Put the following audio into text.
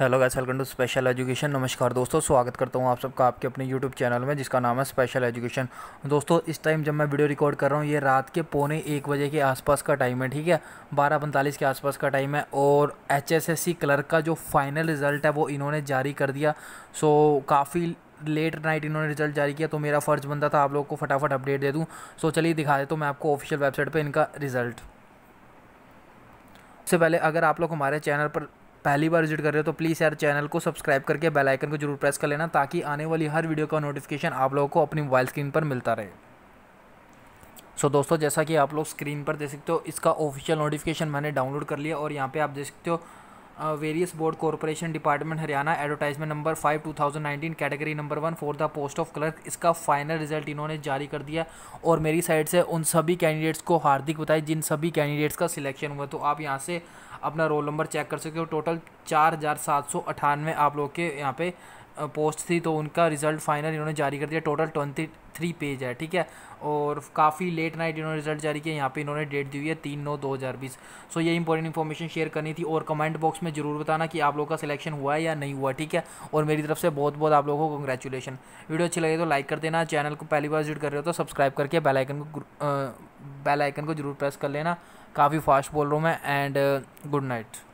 hello guys welcome to special education नमस्कार दोस्तों स्वागत करता हूँ आप सबका आपके अपने यूट्यूब चैनल में जिसका नाम है स्पेशल एजुकेशन दोस्तों इस टाइम जब मैं वीडियो रिकॉर्ड कर रहा हूँ ये रात के पौने एक बजे के आसपास का टाइम है ठीक है बारह पैंतालीस के आसपास का टाइम है और सी क्लर्क का जो फाइनल रिज़ल्ट है वो इन्होंने जारी कर दिया सो काफ़ी लेट नाइट इन्होंने रिजल्ट जारी किया तो मेरा फ़र्ज़ बनता था आप लोग को फटाफट अपडेट दे दूँ सो चलिए दिखा देता हूँ मैं आपको ऑफिशियल वेबसाइट पर इनका रिज़ल्ट सबसे पहले अगर आप लोग हमारे चैनल पर पहली बार विजिट कर रहे हो तो प्लीज़ यार चैनल को सब्सक्राइब करके बेल आइकन को जरूर प्रेस कर लेना ताकि आने वाली हर वीडियो का नोटिफिकेशन आप लोगों को अपनी मोबाइल स्क्रीन पर मिलता रहे सो so, दोस्तों जैसा कि आप लोग स्क्रीन पर देख सकते हो इसका ऑफिशियल नोटिफिकेशन मैंने डाउनलोड कर लिया और यहाँ पे आप देख सकते हो various board corporation department Haryana advertisement number five two thousand nineteen category number one for the post of clerk इसका फाइनल रिजल्ट इन्होंने जारी कर दिया और मेरी साइड से उन सभी कैंडिडेट्स को हार्दिक बताई जिन सभी कैंडिडेट्स का सिलेक्शन हुआ तो आप यहाँ से अपना रोल नंबर चेक कर सकते हो टोटल चार हज़ार सात सौ अठानवे आप लोग के यहाँ पे पोस्ट थी तो उनका रिज़ल्ट फाइनल इन्होंने जारी कर दिया टोटल ट्वेंटी थ्री पेज है ठीक है और काफ़ी लेट नाइट इन्होंने रिजल्ट जारी किया यहाँ पे इन्होंने डेट दी हुई है तीन नौ दो हज़ार बीस सो ये इंपॉर्टेंट इन्फॉर्मेशन शेयर करनी थी और कमेंट बॉक्स में ज़रूर बताना कि आप लोगों का सिलेक्शन हुआ है या नहीं हुआ ठीक है और मेरी तरफ से बहुत बहुत आप लोगों को कंग्रेचुलेशन वीडियो अच्छी लगे तो लाइक कर देना चैनल को पहली बार विजिट कर रहे हो तो सब्सक्राइब करके बेलाइकन को बेलाइकन को जरूर प्रेस कर लेना काफ़ी फास्ट बोल रहा हूँ मैं एंड गुड नाइट